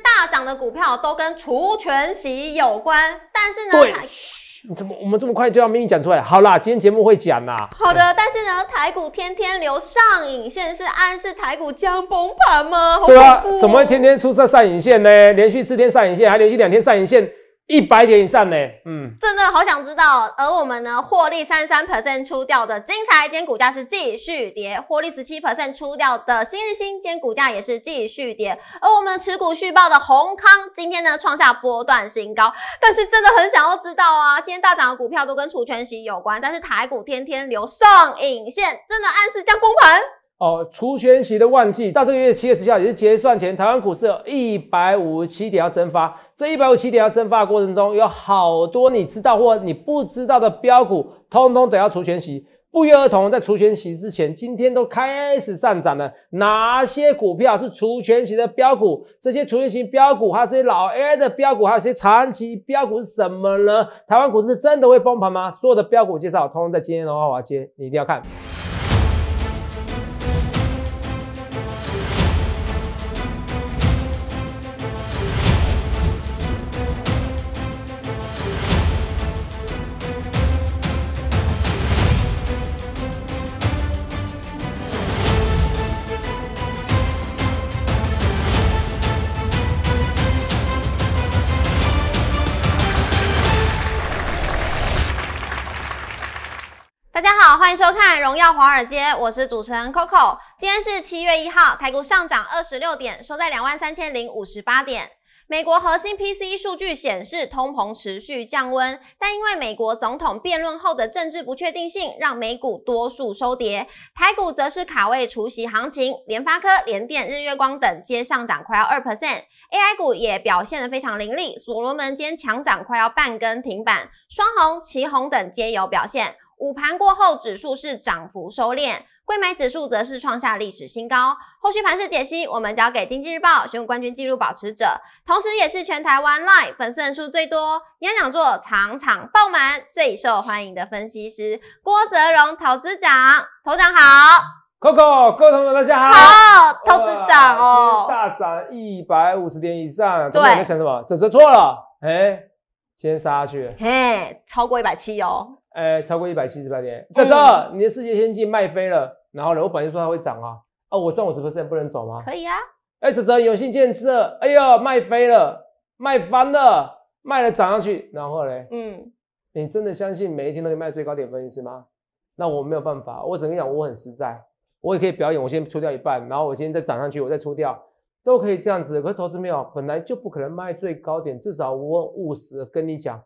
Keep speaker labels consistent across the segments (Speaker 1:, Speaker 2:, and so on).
Speaker 1: 大涨的股票都跟除权息有关，但是
Speaker 2: 呢，你怎么我们这么快就要秘密讲出来？好啦，今天节目会讲啦。
Speaker 1: 好的，但是呢，台股天天留上影线，是暗示台股将崩盘吗？对啊，怎么会
Speaker 2: 天天出这上影线呢？连续四天上影线，还连续两天上影线。一百点以上呢？嗯，
Speaker 1: 真的好想知道。而我们呢，获利三三 percent 出掉的金财，今天股价是继续跌；获利十七 percent 出掉的新日新，今天股价也是继续跌。而我们持股续报的宏康，今天呢创下波段新高。但是真的很想要知道啊，今天大涨的股票都跟除权息有关，但是台股天天留上影线，真的暗示将崩盘？
Speaker 2: 哦，除权息的旺季到这个月七月十号也是结算前，台湾股市有一百五十七点要蒸发。这一百五七点要蒸发的过程中，有好多你知道或你不知道的标股，通通都要除权息，不约而同在除权息之前，今天都开始上涨了。哪些股票是除权息的标股？这些除权息标股，还有这些老 A 的标股，还有些长期标股是什么呢？台湾股市真的会崩盘吗？所有的标股介绍，通通在今天的华华街，你一定要看。
Speaker 1: 大家好，欢迎收看《荣耀华尔街》，我是主持人 Coco。今天是七月一号，台股上涨二十六点，收在两万三千零五十八点。美国核心 P C 数据显示，通膨持续降温，但因为美国总统辩论后的政治不确定性，让美股多数收跌。台股则是卡位除夕行情，联发科、联电、日月光等皆上涨快要二 percent。A I 股也表现得非常凌厉，所罗门今天强涨快要半根停板，双红、旗红等皆有表现。午盘过后，指数是涨幅收敛，贵买指数则是创下历史新高。后续盘势解析，我们交给《经济日报》选股冠军纪录保持者，同时也是全台湾 live 粉丝人数最多、演讲座场场爆满、最受欢迎的分析师郭泽荣，投资长，投长
Speaker 2: 好，Coco，各位同学大家好，投资长哦，大涨一百五十点以上，对，想什么？指数错了，哎，今天杀去，
Speaker 1: 嘿，超过一百七哦。
Speaker 2: 哎，超过一百七十八点，泽泽，你的世界天气卖飞了，然后呢？我本来说它会涨啊，哦，我赚五十个点不能走吗？可以啊。哎，泽泽，有幸见智。哎呦，卖飞了，卖翻了，卖了涨上去，然后嘞，嗯，你真的相信每一天都可以卖最高点分析师吗？那我没有办法，我只能讲我很实在，我也可以表演，我先出掉一半，然后我今天再涨上去，我再出掉，都可以这样子。可是投资没有，本来就不可能卖最高点，至少我务实跟你讲，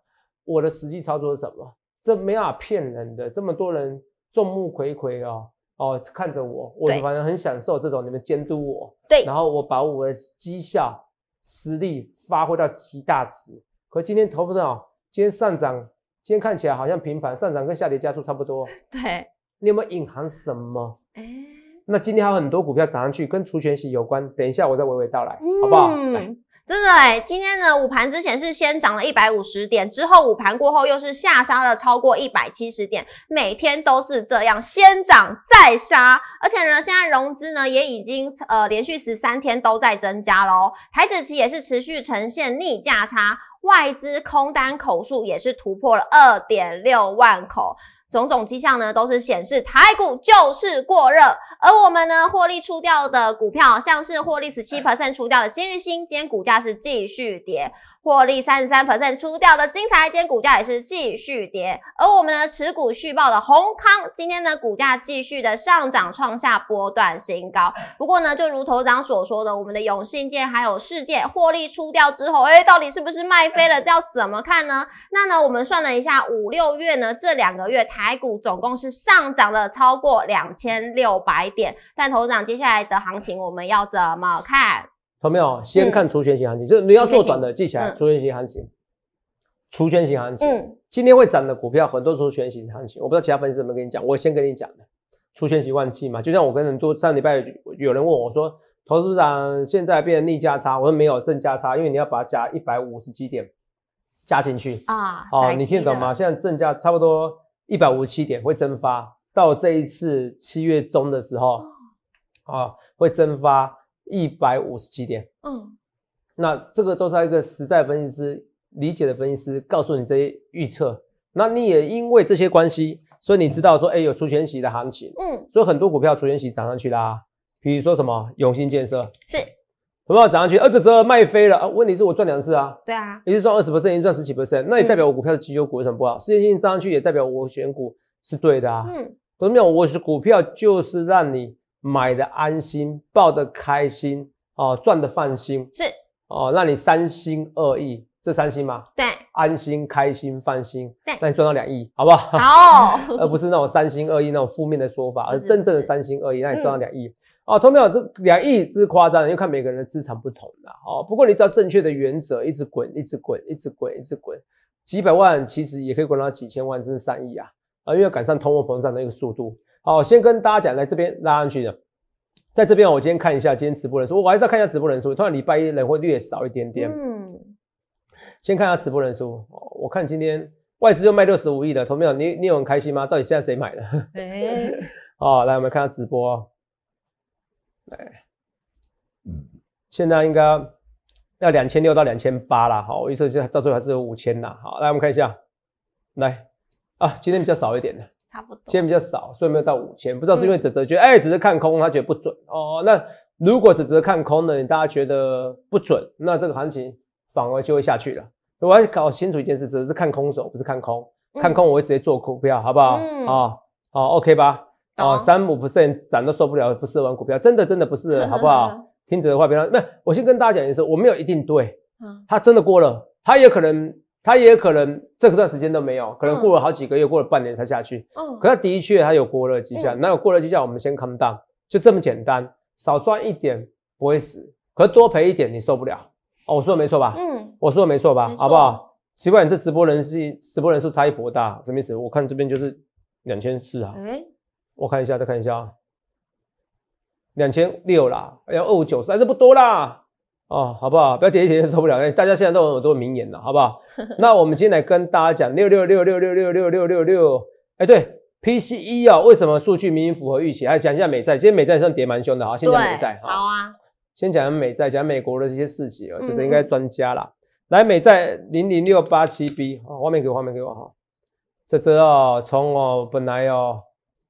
Speaker 2: 我的实际操作是什么？这没法骗人的，这么多人众目睽睽哦哦看着我，我反正很享受这种你们监督我，对，然后我把我的绩效实力发挥到极大值。可今天头不分今天上涨，今天看起来好像平盘上涨跟下跌加速差不多。对，你有没有隐含什么？哎，那今天还有很多股票涨上去，跟除权息有关。等一下我再娓娓道来，好不好？来。
Speaker 1: 对的哎，今天呢，午盘之前是先涨了一百五十点，之后午盘过后又是下杀了超过一百七十点，每天都是这样，先涨再杀。而且呢，现在融资呢也已经呃连续十三天都在增加喽，台子期也是持续呈现逆价差，外资空单口数也是突破了二点六万口。种种迹象呢，都是显示台股就是过热，而我们呢获利出掉的股票，像是获利十七 percent 出掉的新日新，今天股价是继续跌。获利三十三 percent 出掉的精彩，今天股价也是继续跌。而我们的持股续报的宏康，今天呢股价继续的上涨，创下波段新高。不过呢，就如头长所说的，我们的永信建还有世界获利出掉之后，哎，到底是不是卖飞了？要怎么看呢？那呢，我们算了一下，五六月呢这两个月台股总共是上涨了超过两千六百点。但头长接下来的行情我们要怎么看？
Speaker 2: 有没有？先看除权型行情，就是你要做短的记起来。除权型行情，除权型行情，今天会涨的股票很多。除权型行情，我不知道其他粉丝怎么跟你讲，我先跟你讲的雏型忘记嘛。就像我跟很多上礼拜有人问我说，投资长现在变逆价差，我说没有正价差，因为你要把加一百五十几点加进去
Speaker 3: 啊。哦，你听得懂吗？
Speaker 2: 现在正价差不多一百五十七点会蒸发，到这一次七月中的时候啊会蒸发。一百五十几点？嗯，那这个都是一个实在分析师理解的分析师告诉你这些预测。那你也因为这些关系，所以你知道说，哎，有出权洗的行情，嗯，所以很多股票出权洗涨上去啦。比如说什么永新建设，是，股票涨上去，而十时候卖飞了啊。问题是我赚两次啊，对啊，一次赚二十 percent，一次赚十几 percent，那也代表我股票的绩优股为什么不好？时间性涨上去也代表我选股是对的啊。嗯，怎没有，我是股票就是让你。买的安心，抱的开心，哦，赚的放心，是哦，让你三心二意，这三心嘛，对，安心、开心、放心，那你赚到两亿，好不好？
Speaker 3: 好，而不是
Speaker 2: 那种三心二意那种负面的说法，而是真正的三心二意，那你赚到两亿。哦，朋没有这两亿是夸张，要看每个人的资产不同的。哦，不过你知道正确的原则，一直滚，一直滚，一直滚，一直滚，几百万其实也可以滚到几千万，甚至上亿啊啊，因为赶上通货膨胀的一个速度。好，先跟大家讲，来这边拉上去的，在这边我今天看一下今天直播人数，我还是要看一下直播人数，突然礼拜一人会略少一点点。嗯，先看一下直播人数，我看今天外资就卖六十五亿的，同没有？你你有很开心吗？到底现在谁买的？哎，哦，来我们看下直播，来，嗯，现在应该要两千六到两千八了，好，我预测就到最后还是有五千啦。好，来我们看一下，来，啊，今天比较少一点的。钱比较少，所以没有到五千。不知道是因为哲哲觉得，哎，哲哲看空，他觉得不准。哦，那如果哲哲看空呢，你大家觉得不准，那这个行情反而就会下去了。我要搞清楚一件事，哲哲看空手，不是看空。看空我会直接做股票，好不好？啊，好，OK 吧？啊，三五 percent 涨都受不了，不适合玩股票，真的真的不适合，好不好？听哲哲话，别让。那我先跟大家讲一件事，我没有一定对。嗯，他真的过了，他也可能。他也可能这段时间都没有，可能过了好几个月，过了半年才下去。嗯，可他的确他有过了几下，那有过热迹象，我们先 calm down，就这么简单，少赚一点不会死，可多赔一点你受不了。哦，我说的没错吧？嗯，我说的没错吧？好不好？奇怪，你这直播人气、直播人数差异颇大，什么意思？我看这边就是两千四啊，哎，我看一下，再看一下，两千六啦，要二五九，还是不多啦。哦，好不好？不要点一点就受不了。大家现在都有很多名言了，好不好？那我们今天来跟大家讲六六六六六六六六六六。哎，对，PCE 啊，为什么数据明明符合预期？还讲一下美债，今天美债算跌蛮凶的，哈，先讲美债。好啊。先讲美债，讲美国的这些事情啊，这这应该专家啦。来，美债零零六八七 B，画面给我，画面给我哈。这只哦，从我本来哦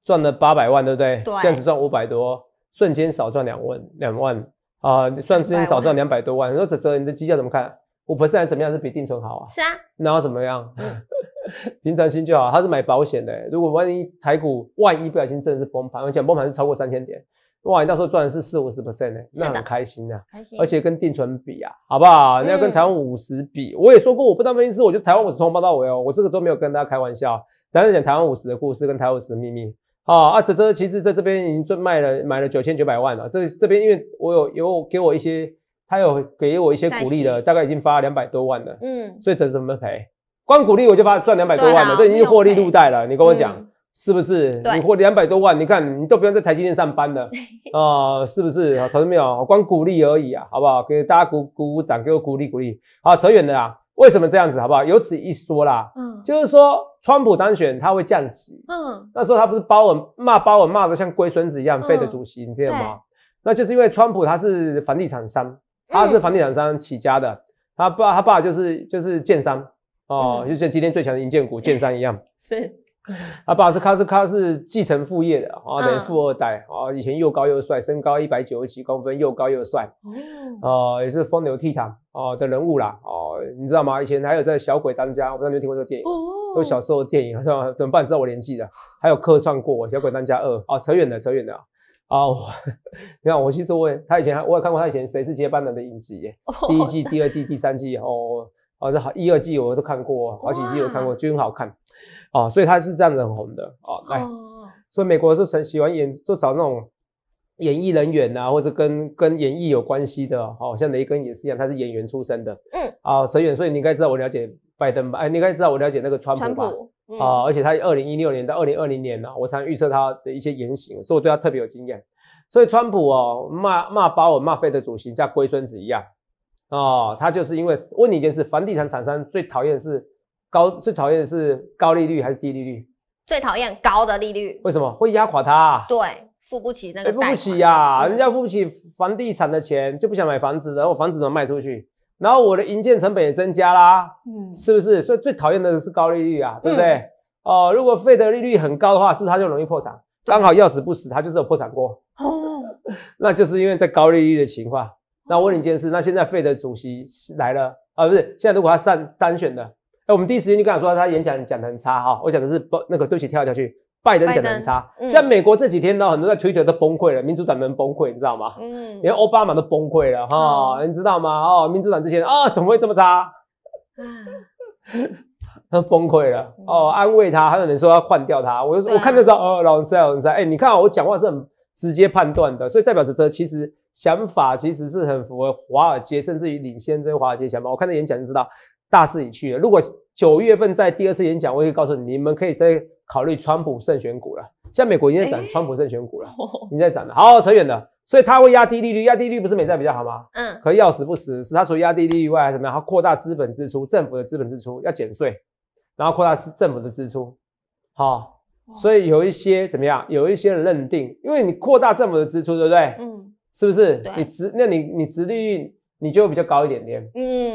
Speaker 2: 赚了八百万，对不对？对。这样只赚五百多，瞬间少赚两万，两万。啊，算资金少赚两百多万。你说哲哲，你的绩效怎么看？五 percent 怎么样是比定存好啊？是啊。然后怎么样？平常心就好。他是买保险的，如果万一台股万一不小心真的是崩盘，而且崩盘是超过三千点，哇，你到时候赚的是四五十 percent 呢，那很开心啊，开心。而且跟定存比啊，好不好？你要跟台湾五十比，我也说过，我不当分析师，我就得台湾五十从头到尾哦，我这个都没有跟大家开玩笑，等是讲台湾五十的故事跟台湾五十的秘密。啊啊，泽泽，其实在这边已经赚卖了买了九千九百万了。这这边因为我有有给我一些，他有给我一些鼓励的，大概已经发两百多万了。嗯，所以整怎么赔？光鼓励我就发赚两百多万了，这已经获利入袋了。你跟我讲，是不是？你获两百多万，你看你都不用在台积电上班了啊？是不是？投资没有，光鼓励而已啊，好不好？给大家鼓鼓鼓掌，给我鼓励鼓励。好，扯远了啊。为什么这样子，好不好？由此一说啦，嗯，就是说，川普当选他会降息，嗯，那时候他不是鲍我，骂鲍尔骂的像龟孙子一样废的主席，你记得吗？那就是因为川普他是房地产商，他是房地产商起家的，他爸他爸就是就是建商哦，就像今天最强的银建股建商一样，是。阿 爸是卡斯卡是继承父业的啊，等于富二代啊。以前又高又帅，身高一百九十几公分，又高又帅，啊，也是风流倜傥啊的人物啦。哦，你知道吗？以前还有在《小鬼当家》，我不知道你有没有听过这个电影，都小时候的电影。像 怎么办？你知道我年纪的，还有客串过《小鬼当家二》。哦，扯远了，扯远了。啊，你看，我其实我也他以前我也看过他以前《谁是接班人》的影集，第一季、第二季、第三季，哦哦，这好一二季我都看过，好几季我看过，就很好看。哦，所以他是这样子很红的哦。来，所以美国是很喜欢演，就找那种演艺人员呐，或者跟跟演艺有关系的，好像雷根也是一样，他是演员出身的，嗯，啊，陈远，所以你应该知道我了解拜登吧？哎，你应该知道我了解那个川普吧？啊，而且他二零一六年到二零二零年呢，我常预测他的一些言行，所以我对他特别有经验。所以川普哦，骂骂鲍尔骂废的主席像龟孙子一样，哦，他就是因为问你一件事，房地产厂商最讨厌是。高最讨厌的是高利率还是低利率？
Speaker 1: 最讨厌高的利率，为
Speaker 2: 什么会压垮他？
Speaker 1: 对，付不起那个。付不
Speaker 2: 起呀，人家付不起房地产的钱，就不想买房子，然后房子怎么卖出去？然后我的营建成本也增加啦，嗯，是不是？所以最讨厌的是高利率啊，对不对？哦，如果费的利率很高的话，是不是他就容易破产？刚好要死不死，他就是有破产过。哦，那就是因为在高利率的情况。那问你一件事，那现在费的主席来了啊？不是，现在如果他上单选的。哎，我们第一时间就跟他说他演讲讲的很差哈，我讲的是不那个对起跳来跳去，拜登讲的很差。像美国这几天呢，很多在推特都崩溃了，民主党们崩溃，你知道吗？
Speaker 3: 嗯，连奥
Speaker 2: 巴马都崩溃了哈，你知道吗？哦，民主党之些人啊，怎么会这么差？嗯，他崩溃了哦，安慰他，还有人说要换掉他。我我看的时候哦，老人在老人在，哎，你看我讲话是很直接判断的，所以代表着这其实想法其实是很符合华尔街，甚至于领先些华尔街想法。我看他演讲就知道。大势已去了。如果九月份在第二次演讲，我可以告诉你，你们可以再考虑川普胜选股了。像美国已经在涨，川普胜选股了，经在涨了。好，扯远了。所以它会压低利率，压低利率不是美债比较好吗？嗯。可要死不死，是它除了压低利率外，怎么样？它扩大资本支出，政府的资本支出要减税，然后扩大政府的支出。好，所以有一些怎么样？有一些认定，因为你扩大政府的支出，对不对？嗯。是不是？你直，那你你直率你就比较高一点点。嗯。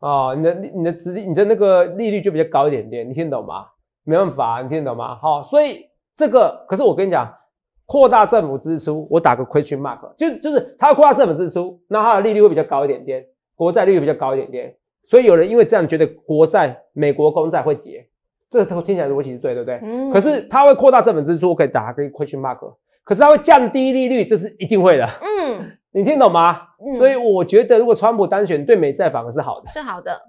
Speaker 2: 哦，你的你的利你的那个利率就比较高一点点，你听懂吗？没办法，你听懂吗？好，所以这个可是我跟你讲，扩大政府支出，我打个 question mark，就是就是它扩大政府支出，那它的利率会比较高一点点，国债利率比较高一点点，所以有人因为这样觉得国债、美国公债会跌，这都听起来逻辑是对，对不对？嗯。可是它会扩大政府支出，我可以打个 question mark，可是它会降低利率，这是一定会的。嗯。你听懂吗？所以我觉得，如果川普当选，对美债反而是好
Speaker 1: 的，是好的。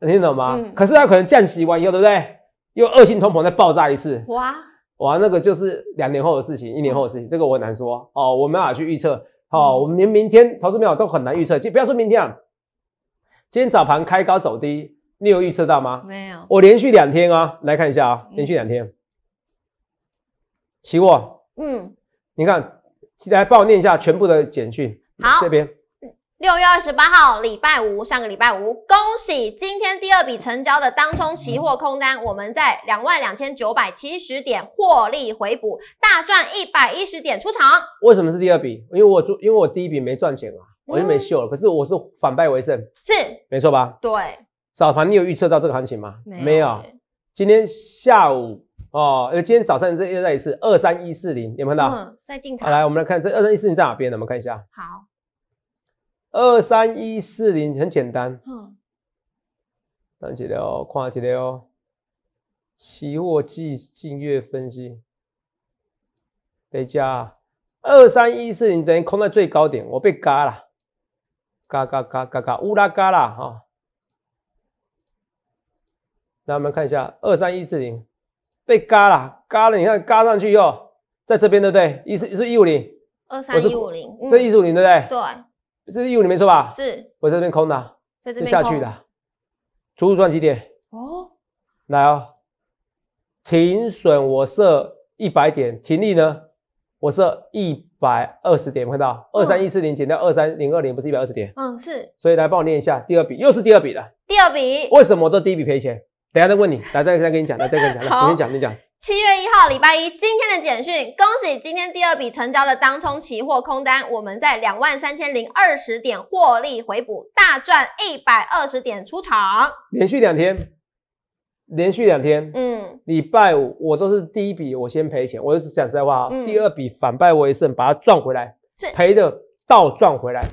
Speaker 2: 能听懂吗？可是他可能降息完以后，对不对？又恶性通膨再爆炸一次。哇！哇，那个就是两年后的事情，一年后的事情，这个我难说哦，我没办法去预测。好，我们连明天投资没有都很难预测。就不要说明天啊，今天早盘开高走低，你有预测到吗？没有。我连续两天啊，来看一下啊，连续两天，期货。嗯。你看。来帮我念一下全部的简讯。好，这边
Speaker 1: 六月二十八号，礼拜五，上个礼拜五，恭喜今天第二笔成交的当冲期货空单，我们在两万两千九百七十点获利回补，大赚一百一十点出场。
Speaker 2: 为什么是第二笔？因为我做，因为我第一笔没赚钱啊，我就没秀了。可是我是反败为胜，是没错吧？对。早盘你有预测到这个行情吗？没有。今天下午。哦，呃，今天早上又在一次二三一四零，有没有看到？嗯，
Speaker 1: 在进场。来，我
Speaker 2: 们来看这二三一四零在哪边？我们看一下。好，二三一四零很简单。嗯。等起来哦，看起来哦，期货季近月分析，这加。二三一四零等于空在最高点，我被嘎了，嘎嘎嘎嘎嘎乌拉嘎啦哈。那我们看一下二三一四零。被嘎了，嘎了，你看嘎上去又在这边，对不对？一四是一五零，
Speaker 3: 二三一五零，这一五零对不对？对，
Speaker 2: 这是一五零没错吧？是，我这边空的，就下去的，初步赚几点？哦，来哦，停损我设一百点，停利呢？我设一百二十点，看到二三一四零减掉二三零二零，不是一百二十点？嗯，是，所以来帮我念一下第二笔，又是第二笔的。
Speaker 1: 第二笔？
Speaker 2: 为什么这第一笔赔钱？等下再问你，来再再跟你讲，来再跟你讲，来我先讲，你讲。
Speaker 1: 七月一号，礼拜一，今天的简讯，恭喜今天第二笔成交的当冲期货空单，我们在两万三千零二十点获利回补，大赚一百二十点出场。
Speaker 2: 连续两天，连续两天，嗯，礼拜五我都是第一笔我先赔钱，我就讲实在话啊，第二笔反败为胜，把它赚回来，赔的倒赚回来。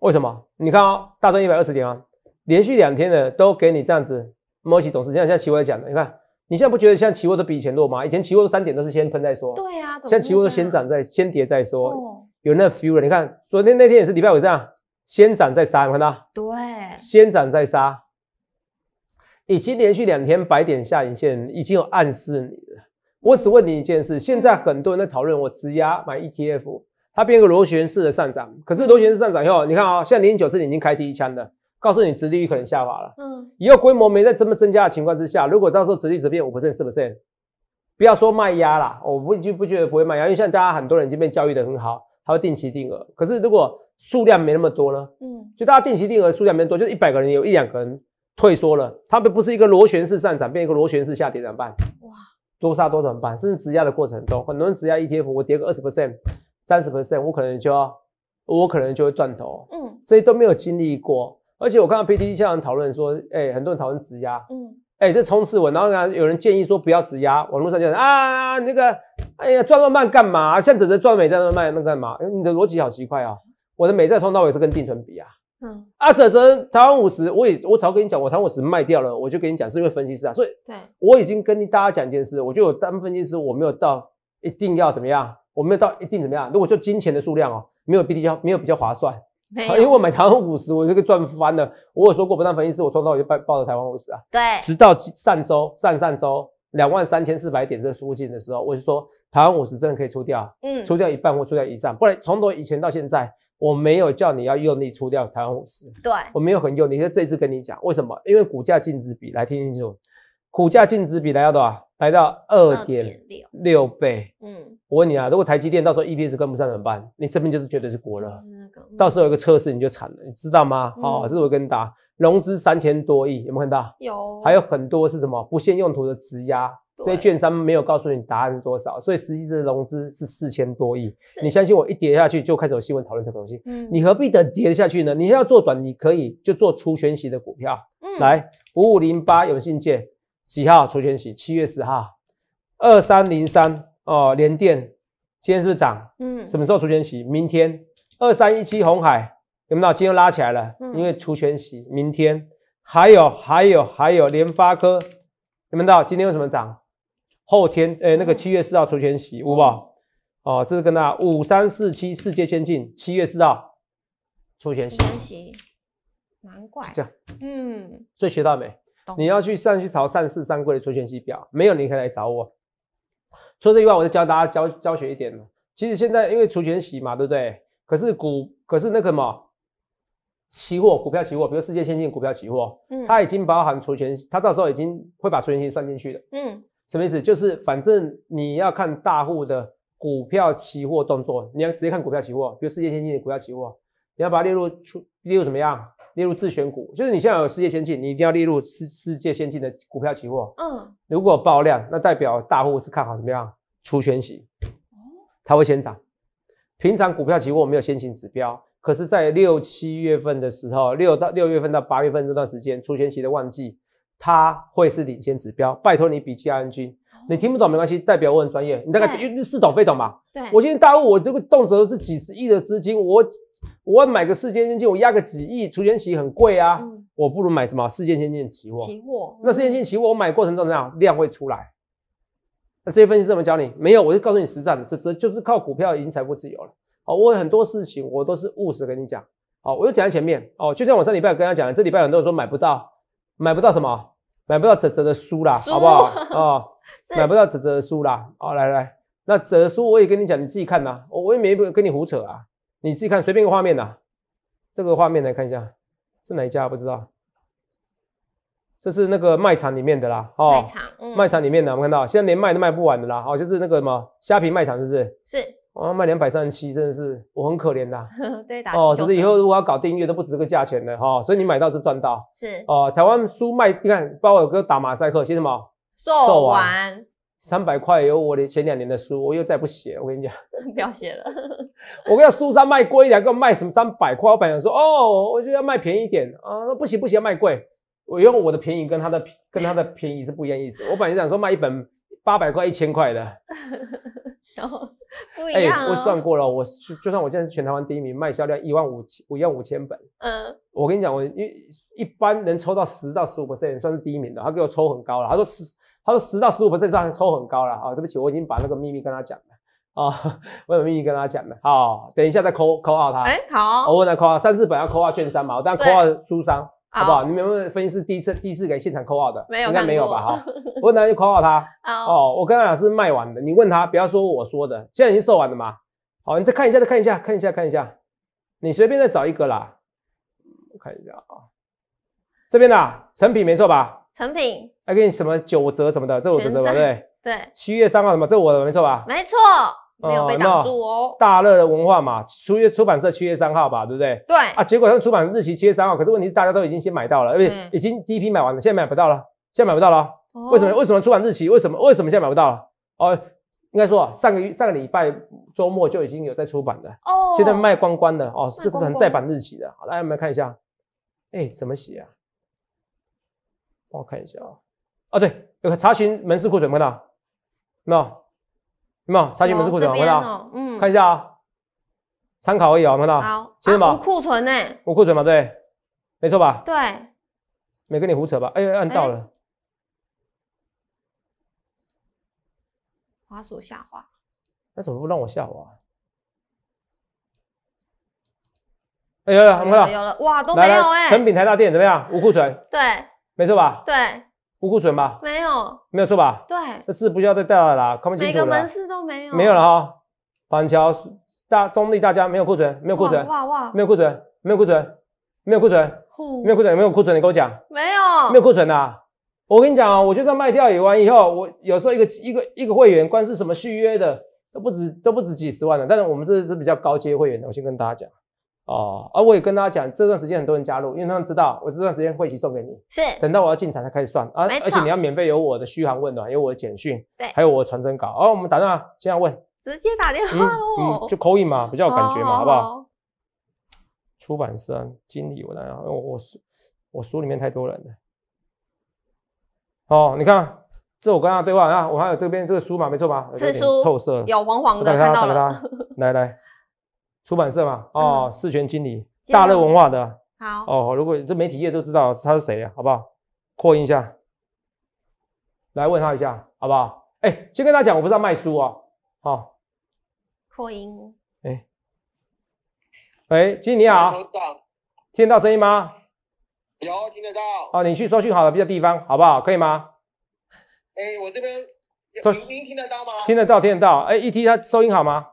Speaker 2: 为什么？你看啊，大赚一百二十点啊。连续两天呢都给你这样子摸起是这样，像期货讲的，你看你现在不觉得像期货都比以前弱吗？以前期货都三点都是先喷再说，对
Speaker 3: 啊，像期货都
Speaker 2: 先涨再先跌再说，有那 few 了。你看昨天那天也是礼拜五这样，先涨再杀，看到？对，先涨再杀，已经连续两天白点下影线，已经有暗示你了。我只问你一件事，现在很多人在讨论我直压买 ETF，它变个螺旋式的上涨，可是螺旋式上涨以后，你看啊，现在零九四已经开第一枪了。告诉你，值利率可能下滑了。嗯，以后规模没在这么增加的情况之下，如果到时候值利率变，五 percent、四 percent，不要说卖压啦，我不就不觉得不会卖压，因为现在大家很多人已经被教育得很好，他会定期定额。可是如果数量没那么多呢？嗯，就大家定期定额数量没多，就一百个人，有一两个人退缩了，他不不是一个螺旋式上涨，变一个螺旋式下跌怎么办？哇！多杀多怎么办？甚至止压的过程中，很多人止压 ETF，我跌个二十 percent、三十 percent，我可能就要，我可能就会断头。嗯，这些都没有经历过。而且我看到 P T T 现讨论说，哎，很多人讨论直压，嗯，哎，这冲刺完，然后有人建议说不要止压，网络上就啊，那个，哎呀，赚那么慢干嘛？像在着赚美债那么慢，那干嘛？你的逻辑好奇怪啊！我的美债冲到尾是跟定存比啊，嗯，啊，只能台湾五十，我也我早跟你讲，我台湾五十卖掉了，我就跟你讲是因为分析师啊，所以对我已经跟大家讲一件事，我就有当分析师，我没有到一定要怎么样，我没有到一定怎么样，如果就金钱的数量哦，没有比较没有比较划算。因为我买台湾五十，我这个赚翻了。我有说过，不当粉丝，我赚到我就抱抱着台湾五十啊。对，直到上周、上上周两万三千四百点这附近的时候，我就说台湾五十真的可以出掉，嗯，出掉一半或出掉以上。不然从头以前到现在，我没有叫你要用力出掉台湾五十，对，我没有很用力。因在这次跟你讲，为什么？因为股价净值比来听清楚，股价净值比来到多少？来到二点六倍，嗯，我问你啊，如果台积电到时候 e p s 跟不上怎么办？你这边就是绝对是国了，到时候有一个测试你就惨了，你知道吗？好，这是我跟你打，融资三千多亿，有没有看到？
Speaker 3: 有，还有
Speaker 2: 很多是什么不限用途的质押，这些券商没有告诉你答案是多少，所以实际的融资是四千多亿。你相信我，一跌下去就开始有新闻讨论这个东西，嗯，你何必等跌下去呢？你要做短，你可以就做出选型的股票，嗯，来五五零八永信借。几号除全息？七月四号，二三零三哦，联电今天是不是涨？嗯，什么时候除全息？明天，二三一七红海，你没有？今天拉起来了，因为除全息。明天还有还有还有，联发科，你有到今天为什么涨？后天，哎，那个七月四号除全息，五宝，哦，这是跟那五三四七世界先进，七月四号除全息，
Speaker 1: 难怪这样，嗯，
Speaker 2: 以学到没？你要去上去查上市三季的除权息表，没有你可以来找我。除此以外，我就教大家教教学一点了。其实现在因为除权息嘛，对不对？可是股可是那个什么期货股票期货，比如世界先进股票期货，嗯，它已经包含除权，它到时候已经会把除权息算进去的。嗯，什么意思？就是反正你要看大户的股票期货动作，你要直接看股票期货，比如世界先进股票期货。你要把它列入出列入怎么样？列入自选股，就是你现在有世界先进，你一定要列入世世界先进的股票期货。嗯，如果爆量，那代表大户是看好怎么样？出选型，它会先涨。平常股票期货没有先行指标，可是，在六七月份的时候，六到六月份到八月份这段时间，出选型的旺季，它会是领先指标。拜托你比基安君，你听不懂没关系，代表我很专业。你大概似懂非懂吧？对，我今天大户，我这个动辄是几十亿的资金，我。我买个四界先进，我压个几亿，除权起很贵啊，我不如买什么四界先进期货。期货，那四界先进期货我买过程中怎么样，量会出来。那这些分析师怎么教你？没有，我就告诉你实战，的，这这就是靠股票赢财富自由了。好，我很多事情我都是务实跟你讲。好，我就讲在前面。哦，就像我上礼拜跟他讲的，这礼拜很多人说买不到，买不到什么？买不到哲哲的书啦，好不好？哦，买不到哲哲的书啦。哦，来来，那哲书我也跟你讲，你自己看呐，我我每一跟你胡扯啊。你自己看随便个画面呐，这个画面来看一下，是哪一家不知道？这是那个卖场里面的啦，哦，卖场，嗯，卖场里面的我们看到，现在连卖都卖不完的啦，哦，就是那个什么虾皮卖场是不是？是，哦，卖两百三十七，真的是我很可怜的，
Speaker 3: 对的，哦，就是以
Speaker 2: 后如果要搞订阅都不值这个价钱的哈，所以你买到是赚到，是，哦，台湾书卖，你看包括有个打马赛克，写什么？
Speaker 1: 售完。
Speaker 2: 三百块有我的前两年的书，我又再不写。我跟你讲，
Speaker 1: 不要写了。
Speaker 2: 我跟你说书商卖贵一点，跟我卖什么三百块。我本来想说，哦，我就要卖便宜点啊。不行不行，卖贵。我用我的便宜跟他的跟他的便宜是不一样意思。我本来想说卖一本八百块一千块的，
Speaker 3: 然后不一样。哎，我算
Speaker 2: 过了，我就算我现在是全台湾第一名，卖销量一万五千五万五千本。嗯，我跟你讲，我一一般能抽到十到十五个 percent 算是第一名的，他给我抽很高了，他说十。他说十到十五本这状抽很高了啊！对不起，我已经把那个秘密跟他讲了啊，我有秘密跟他讲了。好，等一下再扣扣号他。哎，好，我问他扣号，三四本要扣二卷三嘛？我扣号二书商，好不好？你们分析师第一次第一次给现场扣二的，应该没有吧？好，我问他就扣号他。哦，我刚他讲是卖完的，你问他，不要说我说的，现在已经售完了吗？好，你再看一下，再看一下，看一下，看一下，你随便再找一个啦，我看一下啊，这边的成品没错吧？成品。还给你什么九折什么的，这我整个，吧？对？对。七月三号什么？这我的没错吧？没错，没有被挡住哦。大热的文化嘛，出出版社七月三号吧，对不对？对。啊，结果他们出版日期七月三号，可是问题是大家都已经先买到了，因为已经第一批买完了，现在买不到了，现在买不到了。为什么？为什么出版日期？为什么？为什么现在买不到了？哦，应该说上个月上个礼拜周末就已经有在出版的哦，现在卖光光的哦，是很在版日期的。好，来我们看一下，哎，怎么写啊？帮我看一下啊。啊对，查询门市库存看到没有？没有？查询门市库存看到？嗯，看一下啊，参考而已啊，看到？好。无库存呢？无库存嘛？对，没错吧？对。没跟你胡扯吧？哎呀，按到了。
Speaker 1: 滑鼠下滑。
Speaker 2: 那怎么不让我下滑？有了，看到了。有
Speaker 1: 了，哇，都没有哎。成品
Speaker 2: 台大店怎么样？无库存。对。没错吧？对。无库存吧？没有，没有错吧？对，这字不需要再掉了啦，看不清楚了。每个门
Speaker 1: 市都没有，没有了
Speaker 2: 哈。板桥大中立大家没有库存，没有库存，哇哇，没有库存，没有库存，没有库存，没有库存，有没有库存？你跟我讲，
Speaker 3: 没有，没有库
Speaker 2: 存的。我跟你讲啊，我就算卖掉也完以后，我有时候一个一个一个会员，光是什么续约的，都不止都不止几十万的。但是我们这是比较高阶会员的，我先跟大家讲。哦，而我也跟大家讲，这段时间很多人加入，因为他们知道我这段时间会寄送给你，是等到我要进场才开始算，而而且你要免费有我的嘘寒问暖，有我的简讯，对，还有我的传真稿。哦，我们打电话现在问，
Speaker 1: 直接打
Speaker 3: 电话
Speaker 2: 哦，嗯，就口音嘛，比较有感觉嘛，好不好？出版社经理，我来，我我书我书里面太多人了，哦，你看这我跟他对话啊，我还有这边这个书嘛，没错吧？是书透色有黄黄的，看到了，来来。出版社嘛，哦，四全经理，大乐文化的，好，哦，如果这媒体业都知道他是谁呀，好不好？扩音一下，来问他一下，好不好？哎，先跟他讲，我不是卖书啊，好，扩音，哎，喂，经理你好，听到，得到声音吗？有，听得到。哦，你去收讯好的比的地方，好不好？可以吗？哎，我这边，您听得到吗？听得到，听得到。哎，一 T 他收音好吗？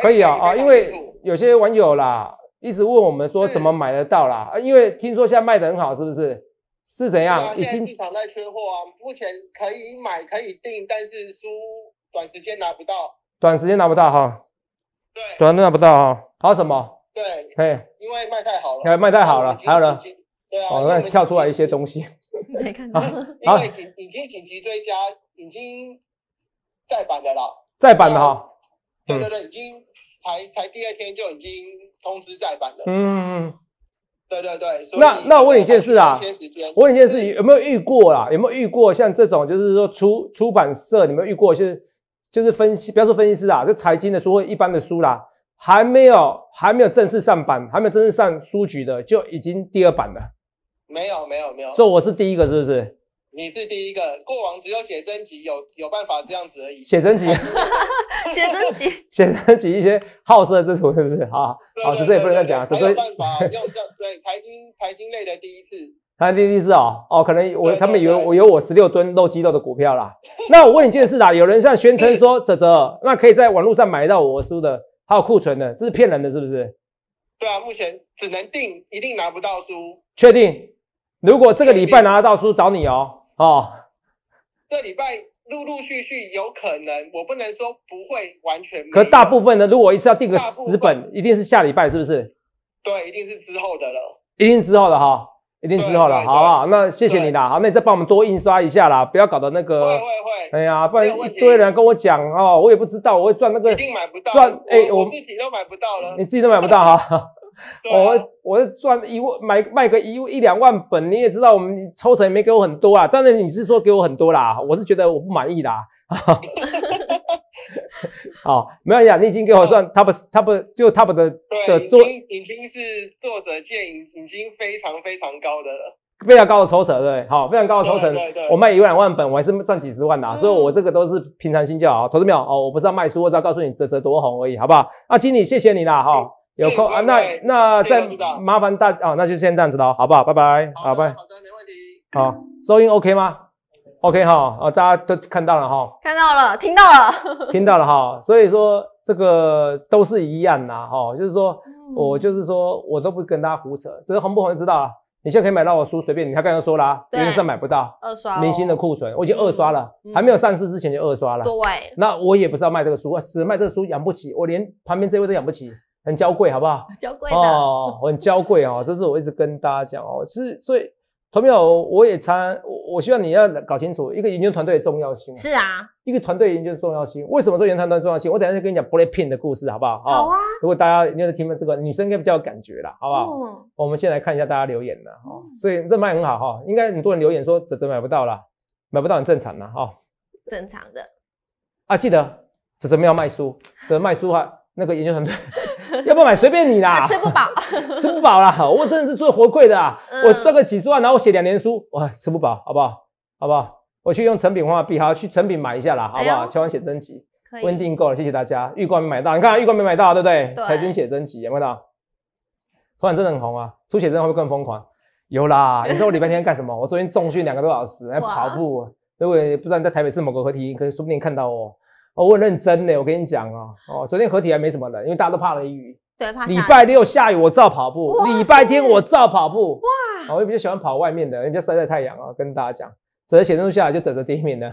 Speaker 2: 可以哦啊，因为有些网友啦一直问我们说怎么买得到啦，因为听说现在卖得很好，是不是？是怎样？已经市场在缺货啊。目前可以买可以订，但是书短时间拿不到。短时间拿不到哈。对。短时间拿不到哈。还有什么？对。可以。因为卖太好了。因卖太好了。还有呢？对啊，我再跳出来一些东西。没看到。为已经紧急追加，已经再版的了。再版的哈。对对对，已经。才才第二天就已经通知再版了。嗯，对对对。那那我问你一件事啊，我问你一件事，有没有遇过啊？有没有遇过像这种，就是说出出版社，有没有遇过？就是就是分析，不要说分析师啊，就财经的书或一般的书啦，还没有还没有正式上版，还没有正式上书局的，就已经第二版了。没有没有没有。所以我是第一个，是不是？你是第一个，过往只有写真集有有办法这样子而已。写真集，写真集，写真集一些好色之徒是不是？好好哲哲也不能再样讲啊，没有办法用
Speaker 3: 这样对财经财
Speaker 2: 经类的第一次，财经第一次哦哦，可能我他们以为我有我十六吨露肌肉的股票啦。那我问你一件事啦，有人像宣称说泽泽，那可以在网络上买到我书的，还有库存的，这是骗人的是不是？对啊，目前只能订，一定拿不到书。确定？如果这个礼拜拿得到书，找你哦。哦，这礼拜陆陆续续有可能，我不能说不会完全。可大部分呢，如果一次要订个十本，一定是下礼拜，是不是？对，一定是之后的了。一定之后的哈，一定之后了，好不好？那谢谢你啦，好，那你再帮我们多印刷一下啦，不要搞到那个。会会会。哎呀，不然一堆人跟我讲哦，我也不知道，我会赚那个一定买不到，赚哎，我自己都买不到了，你自己都买不到哈。我我赚一万，买卖个一一两万本，你也知道我们抽成也没给我很多啊。当然你是说给我很多啦，我是觉得我不满意啦。好，没有呀，你已经给我算，top，top 就 top 的的作已经是作者建议已经非常非常高的了，非常高的抽成，对好，非常高的抽成，我卖一两万本，我还是赚几十万的，所以我这个都是平常心就啊，投资没有哦，我不是要卖书，我只要告诉你折折多红而已，好不好？那经理，谢谢你啦，哈。有空啊，那那再麻烦大啊，那就先这样子了，好不好？拜拜，拜拜。好的，没问题。好，收音 OK 吗？OK 哈，哦，大家都看到了哈，
Speaker 1: 看到了，听到了，听到
Speaker 2: 了哈。所以说这个都是一样的哈，就是说我就是说我都不跟大家胡扯，只是红不红就知道啊。你现在可以买到我书，随便。你看刚才说了，原刷买不到，
Speaker 3: 二刷明星
Speaker 2: 的库存我已经二刷了，还没有上市之前就二刷了。对。那我也不是要卖这个书啊，只卖这个书养不起，我连旁边这位都养不起。很娇贵，好不好？
Speaker 3: 娇贵哦，
Speaker 2: 很娇贵哦，这是我一直跟大家讲哦。其实所以，朋友，我也参，我我希望你要搞清楚一个研究团队的重要性。是啊，一个团队研究的重要性，为什么说研究团队重要性？我等下就跟你讲 Bolpin 的故事，好不好？好啊。如果大家你在听到这个，女生应该比较有感觉啦，好不好？嗯。我们先来看一下大家留言的哦。所以这卖很好哈，应该很多人留言说哲哲买不到了，买不到很正常的哈。正常的。啊，记得哲哲没有卖书，哲卖书哈、啊，那个研究团队。要不要买随便你啦，吃不
Speaker 1: 饱，吃
Speaker 2: 不饱啦，我真的是做活贵的，我赚个几十万，然后我写两年书，哇，吃不饱，好不好？好不好？我去用成品画笔，好，去成品买一下啦，好不好？敲完写真集，可以购了，谢谢大家。玉光没买到，你看玉光没买到，对不对？财经写真集有没到，突然真的很红啊！出写真会更疯狂，有啦。你知道我礼拜天干什么？我昨天重训两个多小时，还跑步。如果不知道你在台北市某个合体，可以说不定看到我。我很认真呢，我跟你讲啊，哦，昨天合体还没什么人，因为大家都怕了雨。
Speaker 3: 对，礼拜
Speaker 2: 六下雨我照跑步，礼拜天我照跑步。哇，我就比较喜欢跑外面的，人家晒晒太阳啊，跟大家讲，只要写书下来就整个第一名的。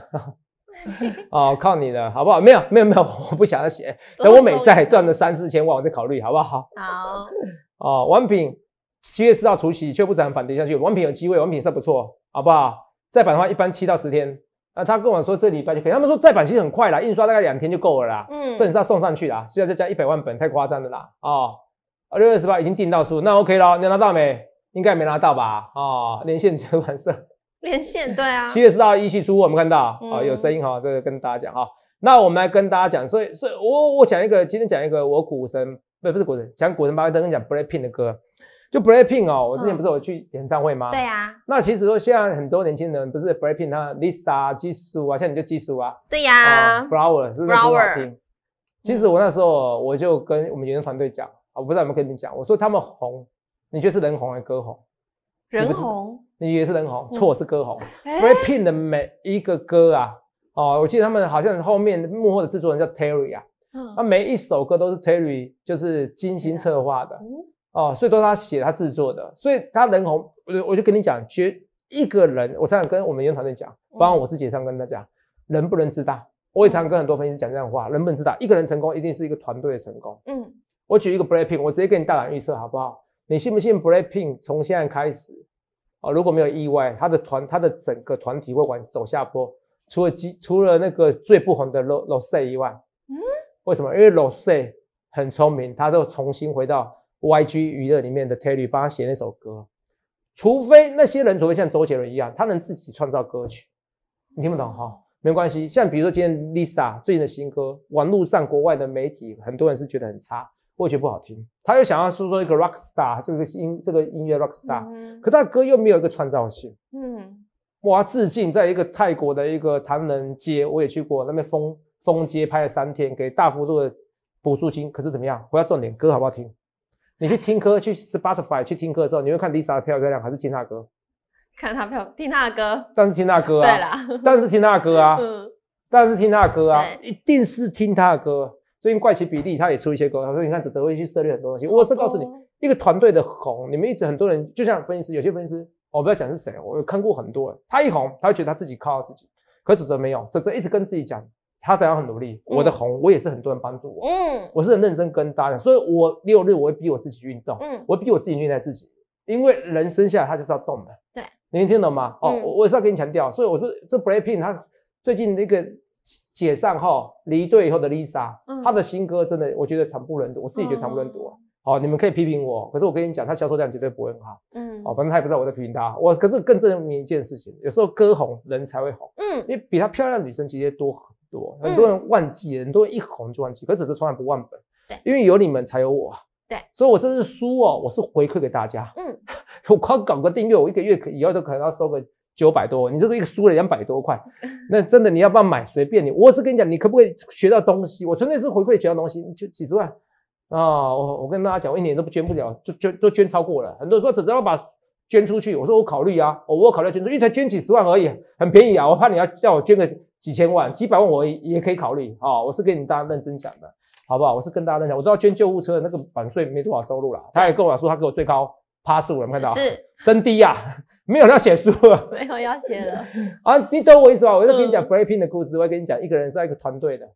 Speaker 2: 哦，靠你了，好不好？没有，没有，没有，我不想要写。等我美债赚了三四千万，我再考虑，好不好？好。哦，王品七月四号除夕却不想反对下去。王品有机会，王品算不错，好不好？再板的话，一般七到十天。那他跟我说这礼拜就可以，他们说再版其实很快了，印刷大概两天就够了啦。嗯，你是要送上去啦，需要再加一百万本太夸张的啦。哦，六月十八已经订到书，那 OK 了。你拿到没？应该没拿到吧？哦，连线出版社，
Speaker 1: 连线对啊。七
Speaker 2: 月十二一期出货，我们看到啊，有声音哈，这个跟大家讲哈。那我们来跟大家讲，所以所以我我讲一个，今天讲一个，我股神不是不是股神，讲股神巴菲特跟讲 b r a a k i n k 的歌。就 Breaking 哦，我之前不是有去演唱会吗？对呀。那其实说现在很多年轻人不是 Breaking，他 Lisa、技术啊，像你就技术啊。对呀。Flower 是很好听。其实我那时候我就跟我们演员团队讲我不知道有没有跟你们讲，我说他们红，你觉得是人红还是歌红？
Speaker 3: 人红，
Speaker 2: 你也是人红，错是歌红。Breaking 的每一个歌啊，哦，我记得他们好像后面幕后的制作人叫 Terry 啊，嗯，他每一首歌都是 Terry 就是精心策划的。哦，所以都是他写他制作的，所以他能红。我我就跟你讲，绝一个人，我常常跟我们研究团队讲，包括我自己也常跟大家，人不能自大。我也常跟很多分析师讲这样话，人不能自大。一个人成功一定是一个团队的成功。嗯，我举一个 Breaking，我直接跟你大胆预测好不好？你信不信 Breaking 从现在开始，哦，如果没有意外，他的团他的整个团体会往走下坡，除了基除了那个最不红的 Lo Lo Se 以外，嗯，为什么？因为 Lo Se 很聪明，他都重新回到。YG 娱乐里面的 t e r r y 帮他写那首歌，除非那些人除非像周杰伦一样，他能自己创造歌曲。你听不懂哈，没关系。像比如说今天 Lisa 最近的新歌，网络上国外的媒体很多人是觉得很差，我觉得不好听。他又想要是说一个 Rock Star，这个音这个音乐 Rock Star，可他歌又没有一个创造性。嗯，哇！致敬在一个泰国的一个唐人街，我也去过，那边封封街拍了三天，给大幅度的补助金。可是怎么样？我要重点歌好不好听？你去听歌，去 Spotify 去听歌的时候，你会看 Lisa 的漂不漂亮，还是听她歌？
Speaker 1: 看她漂，听她的歌。
Speaker 2: 但是听她歌啊，对了，但是听她的歌啊，嗯，但是听她的歌啊，一定是听她的歌。最近怪奇比利他也出一些歌，他说你看哲哲会去涉猎很多东西。我是告诉你，一个团队的红，你们一直很多人就像分析师，有些分析师，我不知道讲是谁，我有看过很多，他一红他会觉得他自己靠自己，可哲哲没有，哲哲一直跟自己讲。他只要很努力，我的红，我也是很多人帮助我。嗯，我是很认真跟大家讲，所以我六日我会逼我自己运动。嗯，我逼我自己虐待自己，因为人生下来他就是要动的。对，你能听懂吗？哦，我也是要跟你强调，所以我说这 b r a a k i n g 他最近那个解散后离队后的 Lisa，他的新歌真的我觉得惨不忍睹，我自己觉得惨不忍睹啊。好，你们可以批评我，可是我跟你讲，他销售量绝对不会很好。嗯，哦，反正他也不知道我在批评他。我可是更证明一件事情，有时候歌红人才会红。嗯，因为比他漂亮的女生其实多。很多人忘记，了，很多人一红就忘记，可只是从来不忘本。对，因为有你们才有我。对，所以我这次书哦，我是回馈给大家。嗯，我光搞个订阅，我一个月可以后都可能要收个九百多。你这个一个输了两百多块，那真的你要不要买？随便你。我是跟你讲，你可不可以学到东西？我纯粹是回馈学到东西，就几十万啊！我我跟大家讲，我一年都不捐不了，就捐都捐超过了。很多人说只知道把捐出去，我说我考虑啊，我我考虑捐出，因为才捐几十万而已，很便宜啊。我怕你要叫我捐个。几千万、几百万，我也可以考虑啊！我是跟你大家认真讲的，好不好？我是跟大家认真讲。我知道捐救护车那个版税没多少收入了，他也跟我说他给我最高趴十五有看到是真低呀，没有要写书了，
Speaker 1: 没有要写了
Speaker 2: 啊！你懂我意思吧？我在跟你讲 Breaking 的故事，我也跟你讲一个人是一个团队的，